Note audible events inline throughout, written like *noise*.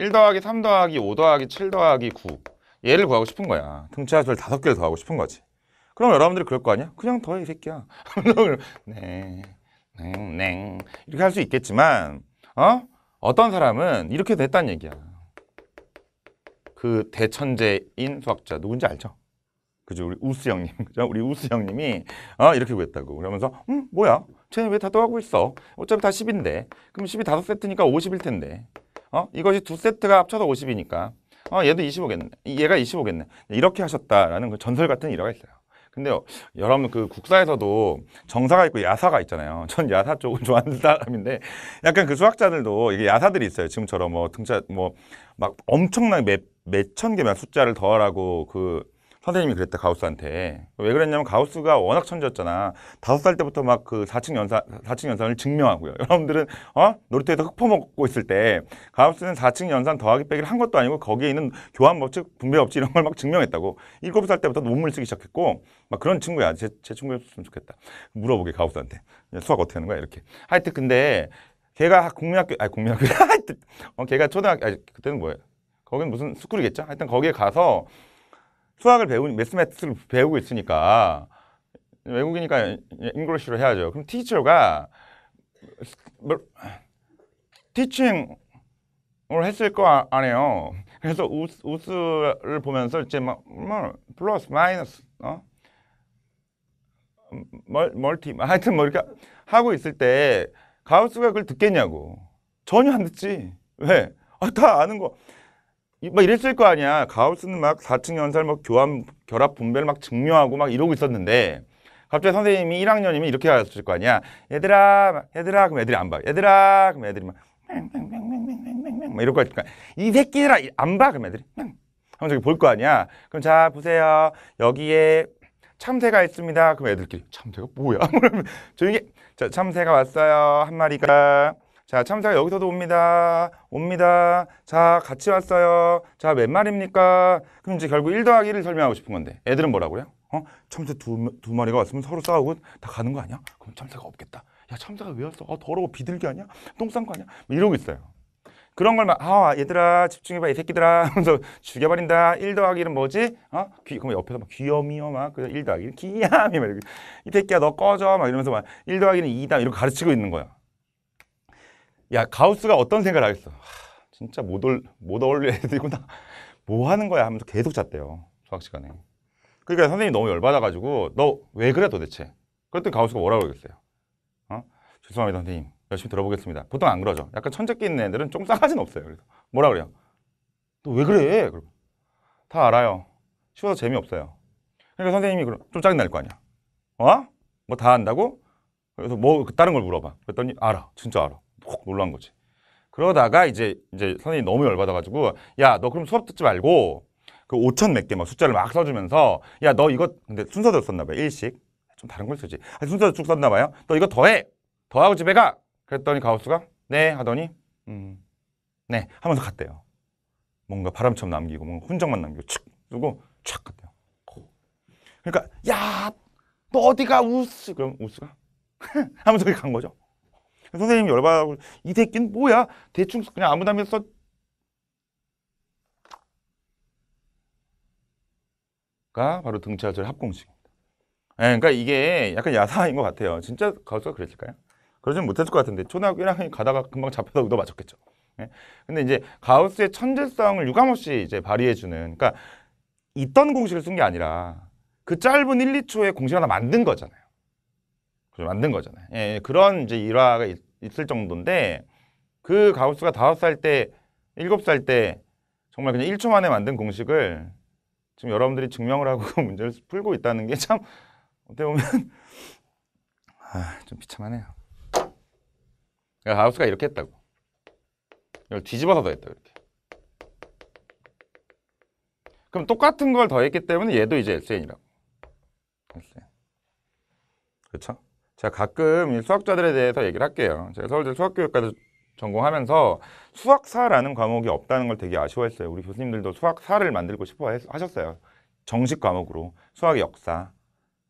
1 더하기 3 더하기 5 더하기 7 더하기 9 얘를 구하고 싶은 거야. 등차수를 다섯 개를 더하고 싶은 거지. 그럼 여러분들이 그럴 거 아니야? 그냥 더해 이 새끼야. *laughs* 네, 네, 네. 이렇게 할 수 있겠지만 어? 어떤 사람은 이렇게 됐단 얘기야. 그 대천재인 수학자 누군지 알죠? 그죠? 우리 우스 형님, *laughs* 그죠? 우리 우스 형님이 어 이렇게 구했다고. 그러면서 음 뭐야? 쟤는 왜다 더하고 있어? 어차피 다 10인데. 그럼 10이 5세트니까 50일 텐데. 어? 이것이 두 세트가 합쳐서 50이니까 어, 얘도 25겠네. 얘가 25겠네. 이렇게 하셨다라는 그 전설 같은 일화가 있어요. 근데 여러분 그 국사에서도 정사가 있고 야사가 있잖아요. *laughs* 전 야사 쪽을 좋아하는 사람인데 약간 그 수학자들도 이게 야사들이 있어요. 지금처럼 뭐 등차 뭐 막 엄청나게 몇, 몇천 개만 숫자를 더하라고 그 선생님이 그랬다 가우스한테 왜 그랬냐면 가우스가 워낙 천재였잖아 다섯 살 때부터 막 그4층 연산 4층 연산을 증명하고요 *laughs* 여러분들은 어 놀이터에서 흙 퍼먹고 있을 때 가우스는 4층 연산 더하기 빼기를 한 것도 아니고 거기에 있는 교환 법칙 분배 법칙 이런 걸 막 증명했다고 일곱 살 때부터 논문을 쓰기 시작했고 막 그런 친구야 제, 제 친구였으면 좋겠다 물어보게 가우스한테 수학 어떻게 하는 거야 이렇게 하여튼 근데 걔가 국민학교 아니 국민학교 *laughs* 하여튼 어 걔가 초등학교 아니 그때는 뭐예요 거긴 무슨 스쿨이겠죠? 하여튼 거기에 가서 수학을 배우는 매스매틱스를 배우고 있으니까 외국이니까 잉글리시로 해야죠. 그럼 티처가 뭐 티칭을 했을 거 아니에요. 그래서 우스, 우스를 보면서 이제 막 뭐, 뭐, 플러스 마이너스 어? 멀, 멀티 뭐 하여튼 뭐 이렇게 하고 있을 때 가우스가 그걸 듣겠냐고 전혀 안 듣지 왜? 아, 다 아는 거막 이랬을 거 아니야. 가우스는 막 4층 연살, 뭐 막 교합, 결합, 분배를막 증명하고 막 이러고 있었는데 갑자기 선생님이 1학년이면 이렇게 가르칠 거 아니야. 얘들아, 얘들아, 그럼 애들이 안 봐. 얘들아, 그럼 애들이 막 맹맹맹맹맹맹맹 막 이럴 거야. 그러니까 이 새끼들아, 안 봐. 그럼 애들이 맹. 하 저기 볼 거 아니야. 그럼 자, 보세요. 여기에 참새가 있습니다. 그럼 애들끼리 참새가 뭐야? *laughs* 저기 자, 참새가 왔어요. 한 마리가 자, 참자 여기서도 옵니다. 옵니다. 자, 같이 왔어요. 자, 몇 마리입니까? 그럼 이제 결국 1 더하기 1을 설명하고 싶은 건데 애들은 뭐라고요? 어? 참새 두, 두 마리가 왔으면 서로 싸우고 다 가는 거 아니야? 그럼 참새가 없겠다. 야, 참새가 왜 왔어? 아, 더러워. 비둘기 아니야? 똥 싼 거 아니야? 뭐 이러고 있어요. 그런 걸 막, 아, 얘들아, 집중해봐, 이 새끼들아. 하면서 *laughs* 죽여버린다. 1 더하기 1은 뭐지? 어? 귀, 그럼 옆에서 막귀여미여 막. 그래서 1 더하기 1은 귀야미막이이 새끼야, 너 꺼져. 막 이러면서 막, 1 더하기 1은 2다. 이렇게 가르치고 있는 거야. 야 가우스가 어떤 생각을 하겠어 하, 진짜 못, 올, 못 어울릴 애들이구나 *laughs* 뭐 하는 거야 하면서 계속 잤대요 수학 시간에 그러니까 선생님이 너무 열받아가지고 너 왜 그래 도대체 그랬더니 가우스가 뭐라고 그러겠어요 어? 죄송합니다 선생님 열심히 들어보겠습니다 보통 안 그러죠 약간 천재끼 있는 애들은 좀 싸가지는 없어요 그래서 뭐라 그래요 너 왜 그래 그럼 다 알아요 쉬워서 재미없어요 그러니까 선생님이 그럼 좀 짜증날 거 아니야 어? 뭐 다 안다고? 그래서 뭐 다른 걸 물어봐 그랬더니 알아 진짜 알아 콕 놀란 거지. 그러다가 이제 이제 선생님이 너무 열받아가지고 야 너 그럼 수업 듣지 말고 그 5천 몇개 막 숫자를 막 써주면서 야 너 이거 근데 순서대로 썼나 봐요. 일식 좀 다른 걸 쓰지. 아니, 순서대로 쭉 썼나 봐요. 너 이거 더해 더하고 집에 가. 그랬더니 가우스가 네 하더니 음 네 하면서 갔대요. 뭔가 바람처럼 남기고 뭔가 훈적만 남기고 촥 누고 촥 갔대요. 그러니까 야 너 어디가 우스 그럼 우스가 *laughs* 하면서 간 거죠. 선생님 열받고 아이 새끼는 뭐야? 대충 그냥 아무 담면서가 바로 등차절 합공식입니다. 네, 그러니까 이게 약간 야사인 것 같아요. 진짜 가수 그랬을까요? 그러진 못했을 것 같은데 초등학교 1학년이 가다가 금방 잡혀서 의도 맞췄겠죠. 예. 근데 이제 가우스의 천재성을 유감없이 이제 발휘해주는 그러니까 있던 공식을 쓴 게 아니라 그 짧은 1, 2초의 공식 하나 만든 거잖아요. 예, 만든 거잖아요. 예, 예, 그런 이제 일화가 있, 을 정도인데 그 가우스가 다섯 살 때, 일곱 살 때 정말 그냥 1초 만에 만든 공식을 지금 여러분들이 증명을 하고 *laughs* 문제를 풀고 있다는 게 참 어떻게 보면 *laughs* 아, 좀 비참하네요. 그러니까 가우스가 이렇게 했다고. 이걸 뒤집어서 더했다 고 이렇게. 그럼 똑같은 걸 더했기 때문에 얘도 이제 SN이라고. SN. 그렇죠? 제가 가끔 수학자들에 대해서 얘기를 할게요. 제가 서울대 수학교육과를 전공하면서 수학사라는 과목이 없다는 걸 되게 아쉬워했어요. 우리 교수님들도 수학사를 만들고 싶어 하셨어요. 정식 과목으로 수학의 역사.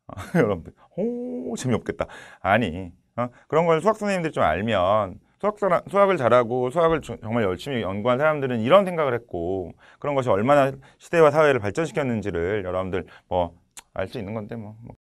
어, *laughs* 여러분들, 오 재미없겠다. 아니 어? 그런 걸 수학 선생님들이 좀 알면 수학사, 수학을 잘하고 수학을 정말 열심히 연구한 사람들은 이런 생각을 했고 그런 것이 얼마나 시대와 사회를 발전시켰는지를 여러분들 뭐 알 수 있는 건데 뭐. 뭐.